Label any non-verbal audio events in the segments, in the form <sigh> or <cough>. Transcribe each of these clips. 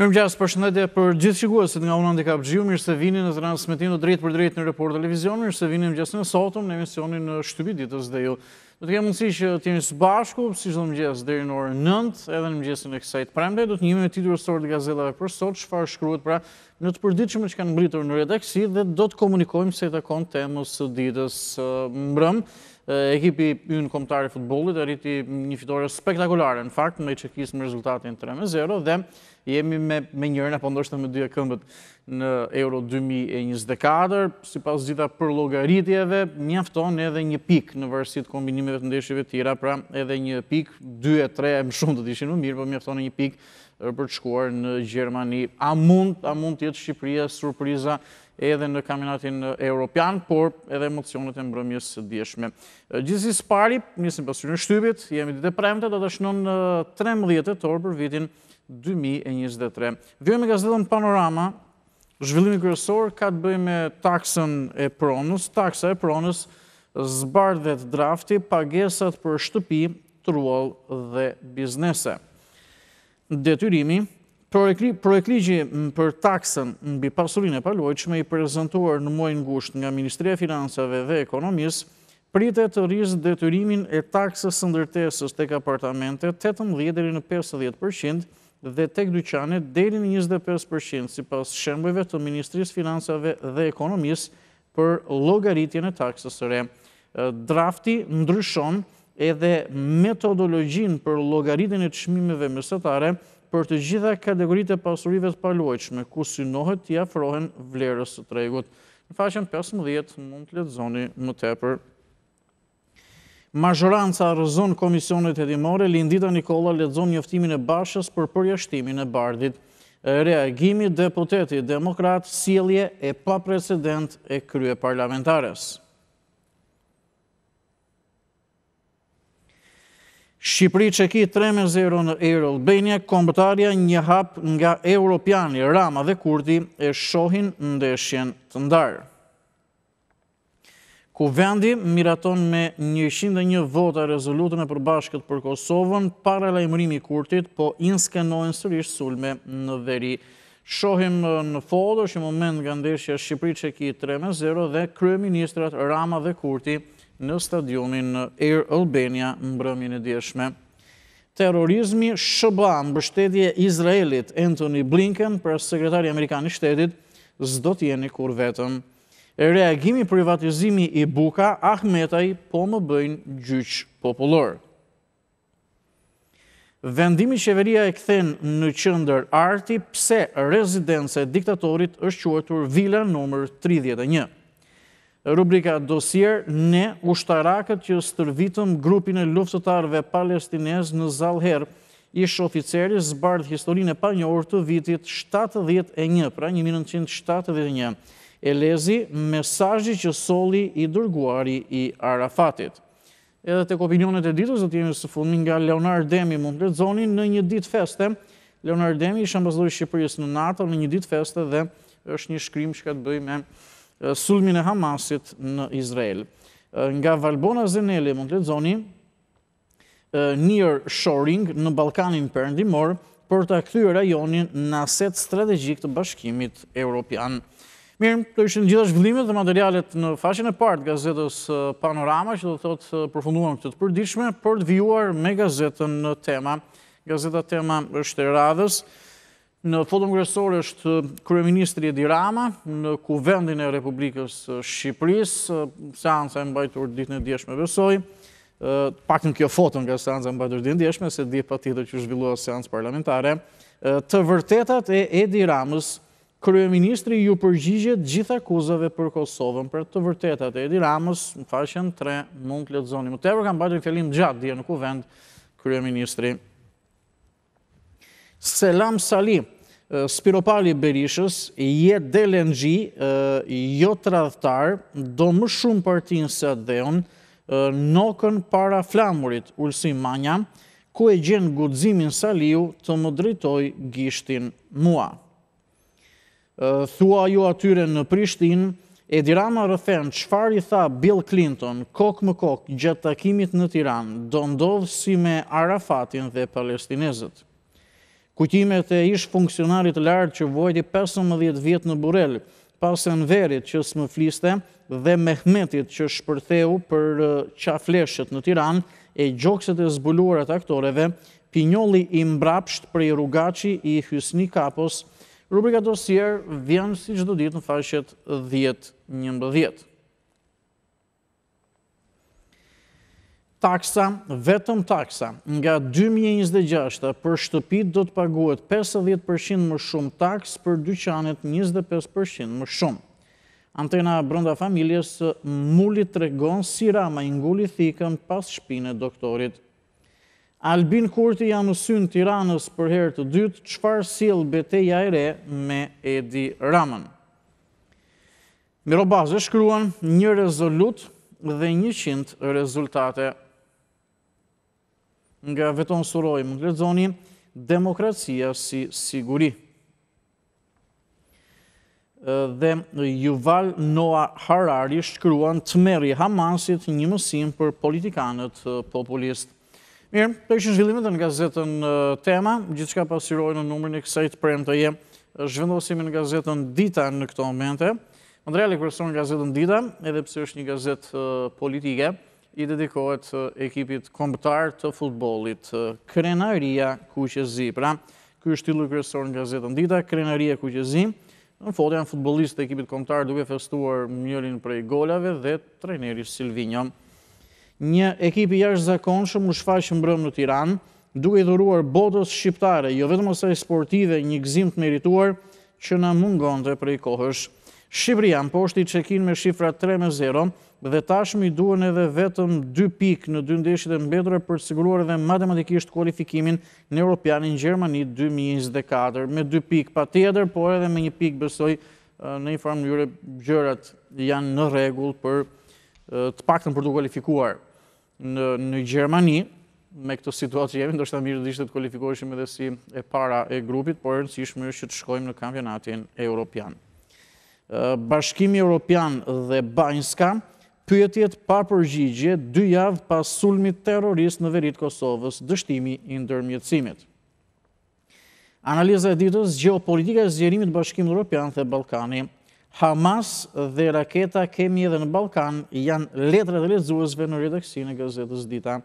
Më gjasë përshëndetje për gjithë shikuesit nga unë ndikap gjiu, mirë se vini në transmitim të drejtë për drejtë në report televizion, mirë se vini më gjasë në sotëm në emisionin në shtybi ditës dhe ju. Do të kemë mundësi që të jemi së bashku, si që do më gjasë dhe në orë nëndë, edhe në më gjasë në kësajt premde, do të njime me tjitur sërë të gazela për sotë, që farë shkruet pra në të përdit që që kanë mbritur në redaksi, dhe do të komunikojmë se të ekipi ynë i futbolit arriti një fitore spektakulare në fakt me i qekis më rezultatin 3-0 dhe jemi me njërën apo ndoshtë me dyja këmbët në Euro 2024 si pas gjitha për logaritjeve njafton edhe një pik në vërësit kombinimeve të ndeshjive tira pra edhe një pik 2-3 më shumë të dishin më mirë po mjafton e një pik për të shkuar në Gjermani. A mund, a mund të jetë Shqipëria surpriza edhe në kaminatin europian, por edhe emocionet e mbrëmjës djeshme. Gjithësi së pari, njësën pasur në shtybit, jemi dite premte, do të shënon në 13. torë për vitin 2023. Vjojme ka panorama, zhvillimi kërësor, ka të bëjme taksën e pronës, taksa e pronës, zbardhet drafti, pagesat për shtëpi, truol dhe biznese. Detyrimi, Projekligi për taksën në bipasurin e paloj që me i prezentuar në mojnë gusht nga Ministria Financave dhe Ekonomis, pritet të rizë detyrimin e taksës së ndërtesës të kapartamente 18 në 50% dhe tek dyqanet dheri në 25% si pas shembojve të Ministris Financave dhe Ekonomis për logaritjen e taksës sëre. Drafti ndryshon edhe metodologjin për logaritjen e të shmimeve mësëtare për të gjitha kategoritë e pasurive të paluajqme, ku synohet të jafrohen vlerës të tregut. Në faqen 15 mund të letëzoni më tepër. Majoranca rëzën komisionet edhimore, Lindita Nikola letëzon njëftimin e bashës për përjashtimin e bardit. Reagimi deputeti demokrat, silje e pa precedent e krye parlamentares. Shqipëri që ki 3.0 në Euro Albania, kombëtarja një hap nga Europiani, Rama dhe Kurti e shohin ndeshjen të ndarë. Ku vendi miraton me 101 vota rezolutën e përbashkët për Kosovën, para lajmërimi Kurtit, po inskenojnë sërish sulme në veri. Shohim në fodo që moment nga ndeshja Shqipëri që ki 3.0 dhe Kryeministrat Rama dhe Kurti, në stadionin në Air Albania në brëmjën e djeshme. Terrorizmi shëba në bështetje Izraelit Anthony Blinken për sekretari Amerikani shtetit zdo t'jeni kur vetëm. E reagimi privatizimi i buka, Ahmetaj po më bëjnë gjyqë popullor. Vendimi qeveria e këthen në qëndër arti pse rezidence diktatorit është quatur vila nëmër 31. Rubrika dosier në ushtarakët që së tërvitëm grupin e luftëtarve palestines në Zalherë ishë oficeri zbardh historin e pa një orë të vitit 71, pra 1971, e lezi mesajji që soli i dërguari i Arafatit. Edhe të kopinionet e ditës, dhe të jemi së fundin nga Leonard Demi mund të zoni në një dit feste. Leonard Demi ishë ambazdoj Shqipërisë në NATO në një dit feste dhe është një shkrim që ka të bëj me sulmin e Hamasit në Izrael. Nga Valbona Zeneli, mund të zoni, njër shoring në Balkanin përndimor për të këtyre rajonin në aset strategjik të bashkimit Europian. Mirë, të ishën gjitha zhvillimet dhe materialet në faqin e partë gazetës Panorama, që do të të përfunduam këtë të përdishme, për të vijuar me gazetën në tema. Gazeta tema është e radhës, Në fotëm kërësorë është uh, Kryeministri Edi Rama në kuvendin e Republikës uh, Shqipëris, uh, seansa e mbajtur ditë në djeshme vësoj, pak në kjo fotën nga seansa e mbajtur ditë në djeshme, se ditë pa tjetër që zhvillua seans parlamentare, të vërtetat e Edi Ramës, Kryeministri ju përgjigjet gjitha kuzave për Kosovën, për të vërtetat e Edi Ramës, në faqen tre mund të letëzoni. Më tevër kam bajtur në fjellim gjatë dje në kuvend, Kryeministri Shqipëris. Selam Sali, Spiropali Berishës, jetë dhe lëngji, jo të radhëtar, do më shumë për ti nëse atë nokën para flamurit, ullësim manja, ku e gjenë gudzimin Saliu të më drejtoj gishtin mua. Thua ju atyre në Prishtin, Edirama Rama rëthen, qëfar i tha Bill Clinton, kokë më kokë, gjatë takimit në Tiran, do ndodhë si me Arafatin dhe Palestinezët. Kujtimet e ish funksionarit lartë që vojti 15 vjetë në Burel, pasën verit që së më fliste dhe mehmetit që shpërtheu për qafleshet në Tiran, e gjokset e zbuluarat aktoreve, pinjoli i mbrapsht për i rugaci i hysni kapos, rubrika dosier vjenë si gjithë do ditë në fashet 10-11. taksa, vetëm taksa, nga 2026 për shtëpit do të paguat 50% më shumë taks për dyqanit 25% më shumë. Antena brënda familjes mulit të regon si rama ingulli thikën pas shpine doktorit. Albin Kurti janë në synë tiranës për herë të dytë, qëfar silë bete e re me Edi Ramën. Mirobazë shkruan një rezolut dhe një qindë rezultate nga veton surojmë në gledzoni, demokracia si siguri. Dhe Juval Noah Harari shkruan të meri Hamasit një mësim për politikanët populist. Mirë, të ishë zhvillimet në gazetën tema, gjithë ka pasirojnë në numërën e kësajtë premë të je, zhvendosimin në gazetën Dita në këto momente. Andrea Lekërëson në gazetën Dita, edhe pësë është një gazetë politike, i dedikohet ekipit kombëtar të futbolit. Krenaria Kuqezi, pra, kërë shtilu kërësor në gazetën dita, Krenaria Kuqezi, në fotë janë futbolist të ekipit kombëtar duke festuar mjëllin prej gollave dhe treneri Silvinjo. Një ekipi jashtë zakonë shumë u shfaqë mbrëm në Tiranë, duke i dhuruar botës shqiptare, jo vetëm ose e sportive një gzim të merituar që në mungon të prej kohësh. Shqibria në poshti që me shifra 3 me 0 dhe tashmi duen edhe vetëm 2 pik në dy ndeshjit e mbedre për të siguruar edhe matematikisht kualifikimin në Europianin Gjermani 2024 me 2 pik pa tjeder, por edhe me një pik besoj në një farmë njëre gjërat janë në regull për të paktën për të kualifikuar në Gjermani me këtë situatë që jemi, ndërshëta të mirë dhishtë të kualifikoheshim edhe si e para e grupit, por e nësishmë është që të shkojmë në kampionatin e Europianë. Bashkimi Europian dhe Bajnska, pyetjet pa përgjigje dy javë pas sulmit terrorist në verit Kosovës, dështimi i ndërmjetësimit. Analiza e ditës, geopolitika e zgjerimit të Bashkimit Evropian dhe Ballkani. Hamas dhe raketa kemi edhe në Ballkan, janë letre dhe lexuesve në redaksionin e gazetës Dita.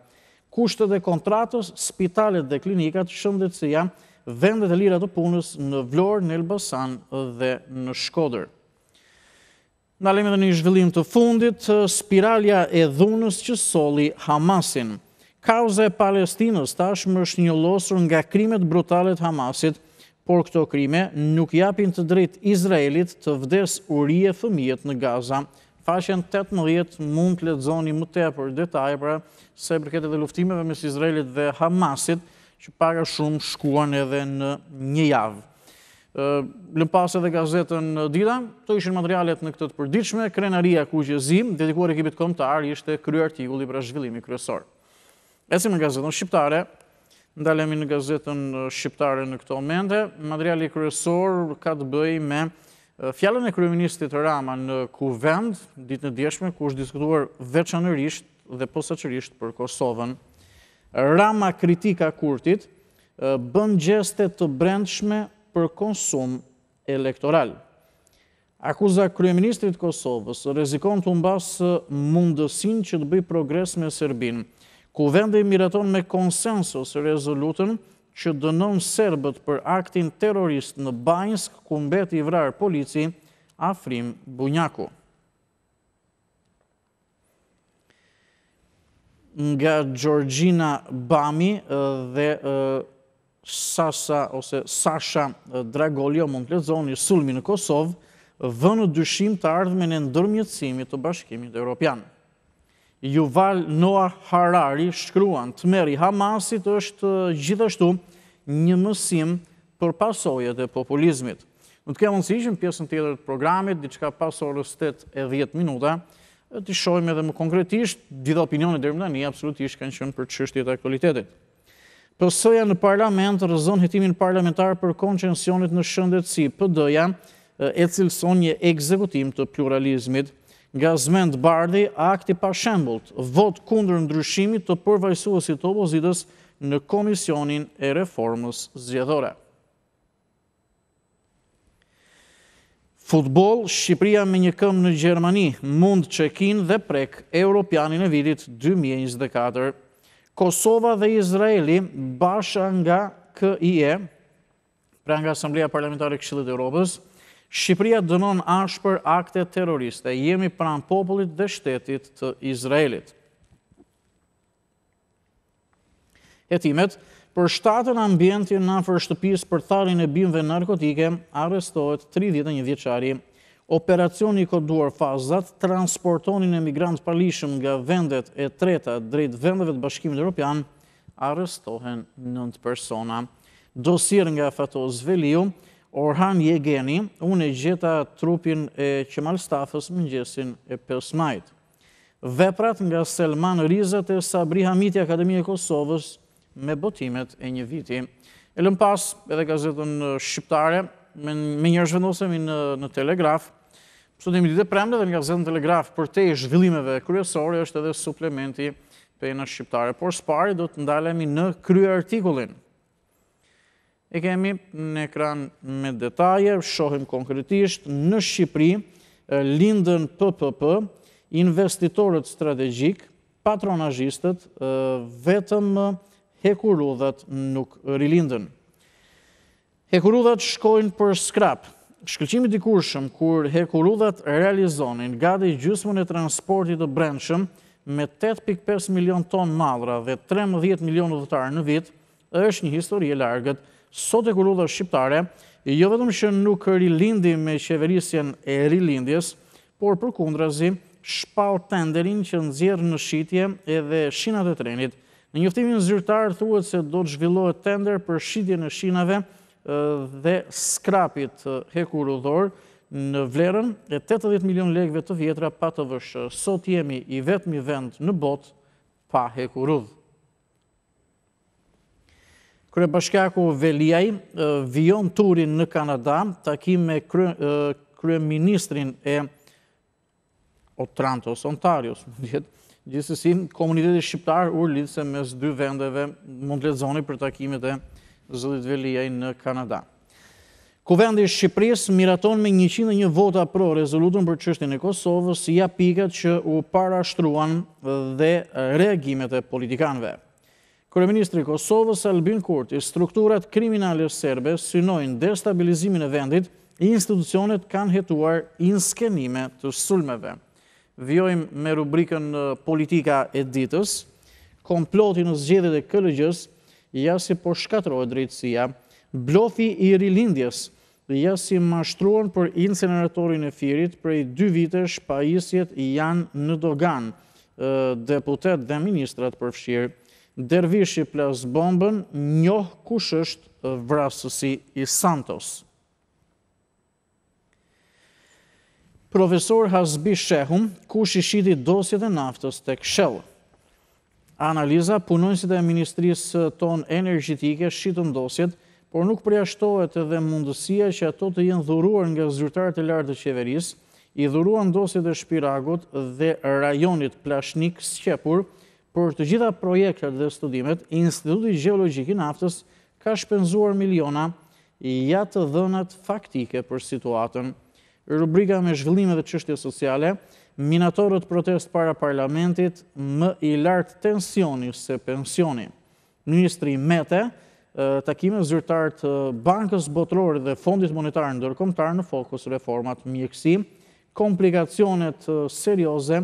Kushtet e kontratës, spitalet dhe klinikat shëndetësia, vendet e lira të punës në Vlorë, në Elbasan dhe në Shkodër. Në alemi dhe një zhvillim të fundit, spiralja e dhunës që soli Hamasin. Kauze e Palestinës tashmë është një losur nga krimet brutalet Hamasit, por këto krime nuk japin të drejt Izraelit të vdes uri e fëmijet në Gaza. Fashen 18 mund të ledzoni më tepër e për detaj, pra se përket dhe luftimeve mes Izraelit dhe Hamasit, që para shumë shkuan edhe në një javë lëmpasë edhe gazetën Dira, të ishën materialet në këtët përdiqme, krenaria ku gjëzim, dedikuar ekipit komtar, ishte kry artikulli për zhvillimi kryesor. Esim në gazetën Shqiptare, ndalemi në gazetën Shqiptare në këto mende, materiali kryesor ka të bëj me fjallën e kryeministit Rama në kuvend, ditë në djeshme, ku është diskutuar veçanërisht dhe posaqërisht për Kosovën. Rama kritika kurtit, bën gjeste të brendshme për konsum elektoral. Akuza Kryeministrit Kosovës rezikon të mbasë mundësin që të bëj progres me Serbin, ku vende i miraton me konsensus rezolutën që dënon Serbët për aktin terrorist në Bajnsk, ku mbet i vrarë polici Afrim Bunjaku. Nga Gjorgjina Bami dhe Sasa ose Sasha Dragoljo mund të lezoni sulmi në Kosovë, vë në dyshim të ardhme në ndërmjëtësimit të bashkimit e Europian. Juval Noah Harari shkruan të meri Hamasit është gjithashtu një mësim për pasojet e populizmit. Në të kemë nësishën pjesën tjetër të programit, diçka pasorës 8 e 10 minuta, të shojme edhe më konkretisht, didhe opinionit dhe më absolutisht kanë qënë për qështjet e kvalitetit. Përsoja po në parlament rëzon hitimin parlamentar për konqensionit në shëndetësi pëdëja, e cilëson një ekzekutim të pluralizmit. Nga zmend bardi, akti pashembult, vot kundër ndryshimit të përvajsuosit opozitës në Komisionin e Reformës Zjedhore. Futbol, Shqipria me një këmë në Gjermani, mund që kinë dhe prek Europianin e vidit 2024. Kosova dhe Izraeli bashkë nga KIE, pra nga Asamblea e Këshillit e Europës, Shqipëria dënon ashpër akte terroriste. Jemi pranë popullit dhe shtetit të Izraelit. Hetimet, për shtatën ambientin në fër për tharin e bimve narkotike, arrestohet 31 vjeqari Operacioni i koduar fazat transportonin e migrantë palishëm nga vendet e treta drejt vendeve të bashkimit e Europian arrestohen nëntë persona. Dosir nga Fato Zveliu, Orhan Jegeni, unë e gjeta trupin e Qemal Stafës më njësin e Pesmajt. Veprat nga Selman Rizat e Sabri Hamiti Akademi e Kosovës me botimet e një viti. E lëmpas edhe gazetën Shqiptare, me njërë zhvendosemi në Telegraf. Sot e mi dite premde dhe nga zetë në Telegraf për te i zhvillimeve kryesore është edhe suplementi për në shqiptare. Por s'pari do të ndalemi në krye artikullin. E kemi në ekran me detaje, shohim konkretisht në Shqipëri, lindën PPP, investitorët strategjik, patronajistët, vetëm hekurudhët nuk rilindën. Hekurudhat shkojnë për skrap. i dikurshëm, kur hekurudhat realizonin nga dhe gjysmën e transportit të brendshëm me 8.5 milion ton madra dhe 13 milion të në vit, është një histori e largët. Sot e kurudha shqiptare, jo vetëm që nuk rilindi me qeverisjen e rilindjes, por për kundrazi, shpau tenderin që nëzjerë në shqitje edhe shinat e trenit. Në njëftimin zyrtarë thuët se do të zhvillohet tender për shqitje në shinave, dhe skrapit hekur u dhorë në vlerën e 80 milion legve të vjetra pa të vëshë. Sot jemi i vetëmi vend në botë pa hekur u dhë. Kërë bashkjaku Veliaj vion turin në Kanada, takim me kërë ministrin e Otrantos, Ontarios, <laughs> gjithësësim, komunitetit shqiptar urlidhë mes dy vendeve mund letëzoni për takimit e Kanada zëllit velijaj në Kanada. Kuvendi Shqipëris miraton me 101 vota pro rezolutën për qështin e Kosovës, ja pikat që u parashtruan dhe reagimet e politikanve. Kërëministri Kosovës, Albin Kurti, strukturat kriminalës serbe synojnë destabilizimin e vendit, institucionet kanë hetuar inskenime të sulmeve. Vjojmë me rubriken politika e ditës, komploti në zgjede dhe këllëgjës, ja si po shkatrojë drejtësia. Blofi i rilindjes, ja si mashtruan për inceneratorin e firit, prej dy vitesh pajisjet janë në doganë deputet dhe ministrat përfshirë. Dervishi plas bombën, njohë kush është vrasësi i Santos. Profesor Hasbi Shehum, kush i shiti dosjet e naftës të këshëllë? Analiza punojnësit e Ministrisë tonë energjitike shqitën dosjet, por nuk preashtohet edhe mundësia që ato të jenë dhuruar nga zyrtarët e lartë të qeverisë, i dhuruar në dosjet e shpiragot dhe rajonit plashnik sqepur, por të gjitha projekte dhe studimet, Institutit Geologiki Naftës ka shpenzuar miliona ja jatë dhënat faktike për situatën. Rubrika me zhvillime dhe qështje sociale, minatorët protest para parlamentit më i lartë tensioni se pensioni. Ministri Mete, takime zyrtartë Bankës botërorë dhe Fondit Monetarë dërkomtarë në fokus reformat mjekësi, komplikacionet serioze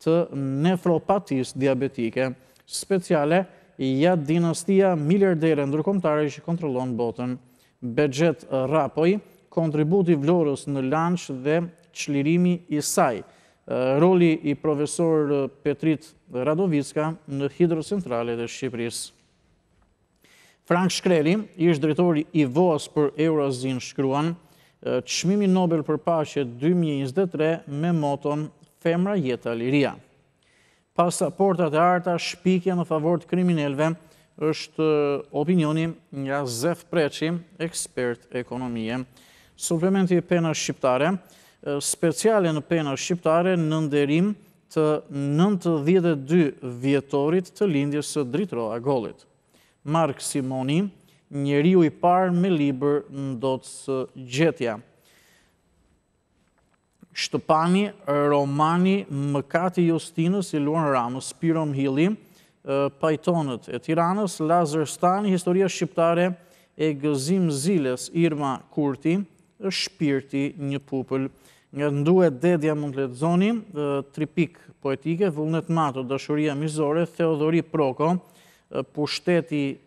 të nefropatis diabetike, speciale ja dinastia miljardere i që kontrolon botën, Begjet Rapoj, kontributi vlorës në lanqë dhe qlirimi i sajë, roli i profesor Petrit Radovicka në Hidrocentrale dhe Shqipëris. Frank Shkreli, ishtë drejtori i vos për Eurozin Shkruan, të Nobel për pashe 2023 me moton Femra Jeta Liria. Pasaportat e arta, shpikja në favor të kriminelve, është opinioni nga Zef Preqim, ekspert ekonomie. Suplementi e pena shqiptare, speciale në pena shqiptare në nderim të 92 vjetorit të lindjes së dritro a Mark Simoni, njeri u i parë me liber në do të gjetja. Shtëpani, Romani, Mëkati Justinës, Iluan Ramës, Spiron Hili, Pajtonët e Tiranës, Lazer Stani, historia shqiptare e gëzim ziles, Irma Kurti, Shpirti, një pupëllë, Nga ndue dedja mund tri tripik poetike, vullnet mato, dëshuria mizore, Theodori Proko, pushteti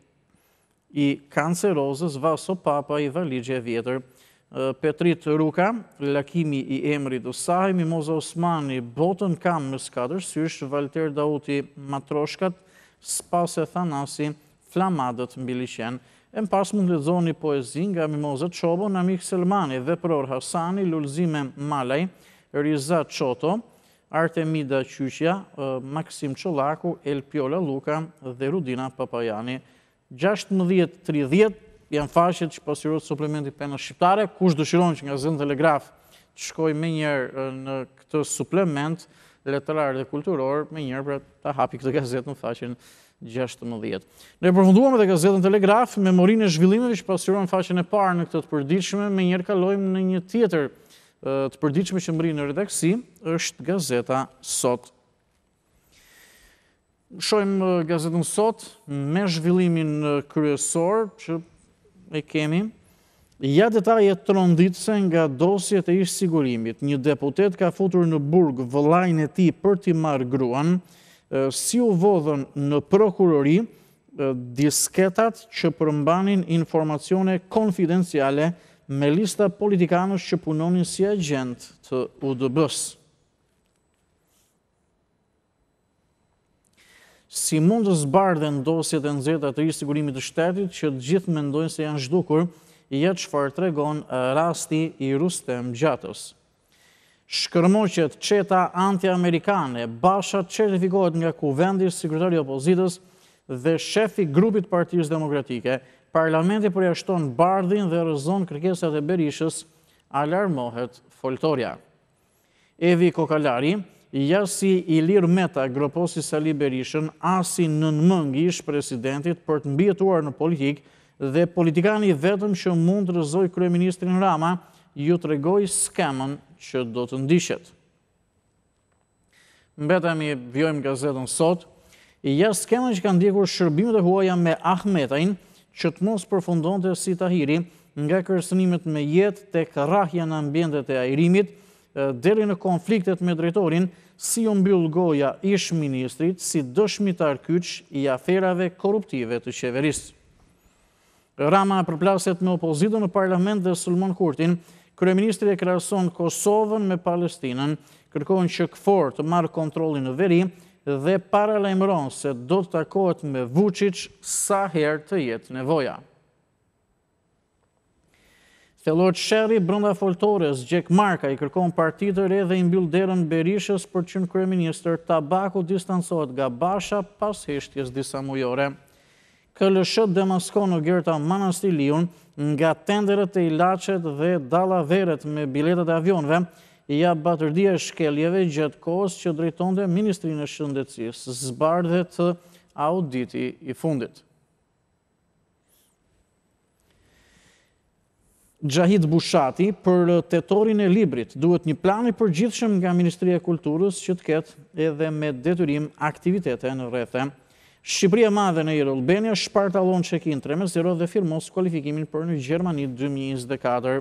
i kancerozës, vaso papa i valigje vjetër. Petrit Ruka, lakimi i emri dësaj, Mimoza Osmani, botën kam më skatër, syrsh Valter Dauti Matroshkat, spase Thanasi, flamadët mbilishen. E më pas mund të dhoni poezi nga Mimoza Qobo, Namik Selmani dhe Pror Hasani, Lulzime Malaj, Riza Qoto, Artemida Qyqja, Maksim Qolaku, El Luka dhe Rudina Papajani. 16.30 janë faqet që pasirot suplementi për në Shqiptare, kush dëshiron që nga zënë telegraf të shkoj me njerë në këtë suplement, letrar dhe kulturor me njerë për të hapi këtë gazetë në faqenë. 16. Ne përfunduam edhe gazetën Telegraf, memorinë e zhvillimeve që pasurojnë faqen e parë në këtë të përditshme, me njerë kalojmë në një tjetër të përditshme që mri në redaksi, është gazeta Sot. Shojmë gazetën Sot me zhvillimin kryesor që e kemi, Ja detaj e tronditëse nga dosjet e ishtë sigurimit. Një deputet ka futur në burg vëlajnë e ti për ti marë gruan, si u vodhën në prokurori disketat që përmbanin informacione konfidenciale me lista politikanës që punonin si agent të u dëbës. Si mund të zbarë dhe ndosjet e nëzeta të i sigurimit të shtetit që gjithë mendojnë se janë zhdukur, jetë që farë tregon rasti i rustem gjatës shkërmoqet qeta anti-amerikane, bashat qertifikohet nga kuvendis, sekretari opozitës dhe shefi grupit partijës demokratike, parlamenti përja shtonë bardhin dhe rëzon kërkesat e berishës, alarmohet foltoria. Evi Kokalari, ja si i lirë meta groposi Sali Berishën, asin në nëmëngi ish presidentit për të mbjetuar në politikë dhe politikani vetëm që mund rëzoj kreministrin Rama, ju të regoj skemën që do të ndishet. Mbetemi, vjojmë gazetën sot, i ja skemen që kanë dikur shërbimet e huaja me Ahmetajn, që të mos përfundon të si tahiri nga kërsënimet me jetë të karahja në ambjendet e ajrimit, deri në konfliktet me drejtorin, si unë byllë goja ish ministrit, si dëshmitar kyç i aferave korruptive të qeverisë. Rama përplaset me opozitën në parlament dhe Sulmon Kurtin, Kryeministri e krason Kosovën me Palestinën, kërkon që Kfor të marë kontrolin në veri dhe paralajmëron se do të takohet me Vučić sa herë të jetë nevoja. Thelot Sherri brenda foltorës Gjek Marka i kërkon partitër të dhe i mbyll derën Berishës për çun kryeminist Tabaku distancohet nga Basha pas heshtjes disa mujore. KLSH demaskon Gerta Manastiliun nga tenderet e ilacet dhe dalaveret me biletet e avionve, i a batërdia shkeljeve gjëtë kohës që drejton dhe Ministrinë e Shëndecisë zbardhet auditi i fundit. Gjahit Bushati për tetorin e librit duhet një plan i përgjithshëm nga Ministrija Kulturës që të ketë edhe me detyrim aktivitete në rrethe. Shqipria madhe në Iro Albania shparta allon që 3-0 dhe firmos kualifikimin për në Gjermani 2024.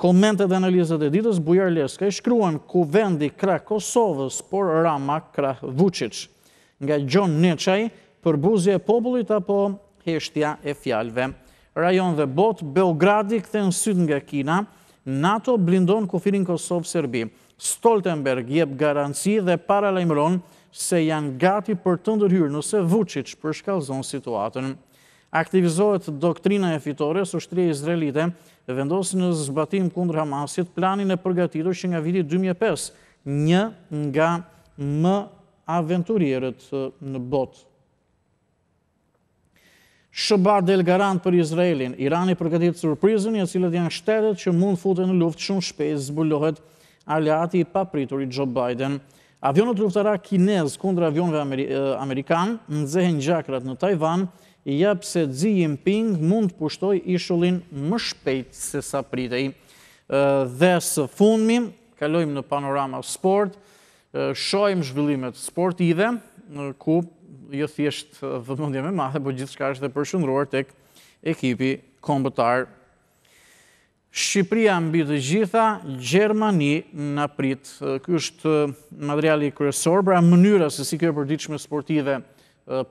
Komente dhe analizat e ditës, Bujar Leska i shkruan ku vendi kra Kosovës, por Rama kra Vucic. Nga Gjon Neqaj, për buzje e popullit apo heshtja e fjalve. Rajon dhe bot, Beogradi këthe në syd nga Kina, NATO blindon kufirin Kosovë-Serbi. Stoltenberg jeb garanci dhe para lajmëron se janë gati për të ndërhyrë nëse vucic për shkallëzon situatën. Aktivizohet doktrina e fitore, së shtri e Izraelite, vendosin në zbatim kundrë Hamasit planin e përgatitur që nga viti 2005, një nga më aventurierët në botë. Shëbar del garant për Izraelin, Irani përgatit surprizën, një cilët janë shtetet që mund fute në luft shumë shpejt zbulohet aljati i papritur i Joe biden Avionët luftara kinez kundra avionëve Amerikanë në zehen gjakrat në Tajvan, i japë se Xi Jinping mund të pushtoj ishullin më shpejt se sa pritej. Dhe së fundmi, kalojmë në panorama sport, shojmë zhvillimet sportive, ku jëthjesht jo dhe mundje me madhe, po gjithë shka është dhe përshundruar tek ekipi kombëtarë. Shqipria mbi dhe gjitha, Gjermani në prit. Ky është eh, materiali kërësor, bra mënyra se si kjo përdiqme sportive eh,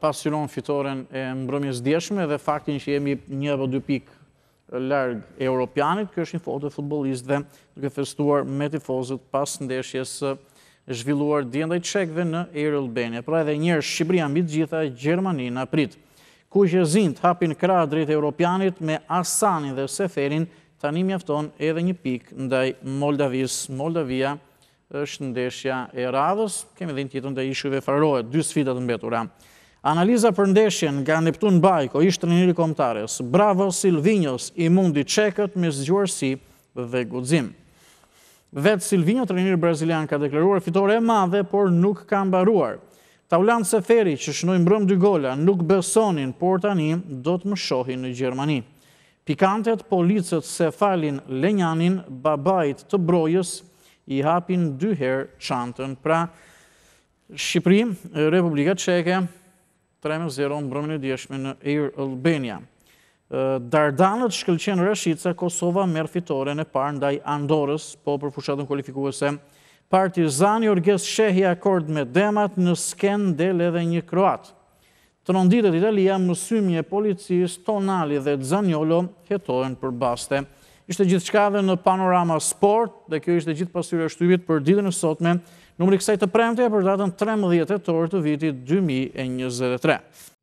pasiron fitoren e mbrëmjes djeshme dhe faktin që jemi një apo dy pik eh, largë e Europianit, kjo është një foto e futbolist dhe duke festuar me tifozët pas ndeshjes zhvilluar djendaj qekve në Eirë Albania. Pra edhe njërë Shqipria mbi dhe gjitha, Gjermani në prit. Ku që zinë të hapin kra drejtë Europianit me Asani dhe Seferin, tani mjafton edhe një pik ndaj Moldavis. Moldavia është ndeshja e radhës, kemi dhe në tjetën dhe ishujve farërojë, dy të mbetura. Analiza për ndeshjen nga Neptun Bajko ishtë në njëri komtares, bravo Silvinjos, i mundi qekët me zgjuarësi dhe gudzim. Vetë Silvinjo, të njëri brazilian ka deklaruar fitore e madhe, por nuk kam baruar. Taulant Seferi që shënojnë brëm dy gola, nuk besonin, por tani do të më shohin në Gjermani. Pikantet policët se falin lenjanin babajt të brojës i hapin dyher qantën. Pra, Shqipëri, Republika Čeke, 3.0 në brëmën e djeshme në Air Albania. Dardanët shkëllqen rëshica, Kosova merë fitore në parë ndaj Andorës, po për fushatën kualifikuese. Partizani orges shehi akord me demat në skendel edhe një kroatë të nënditët Italia, mësumje policisë Tonali dhe Zaniolo jetojnë për baste. Ishte gjithë qka dhe në panorama sport, dhe kjo ishte gjithë pasyre shtybit për ditën e sotme, nëmëri kësaj të premte e për datën 13 e torë të vitit 2023.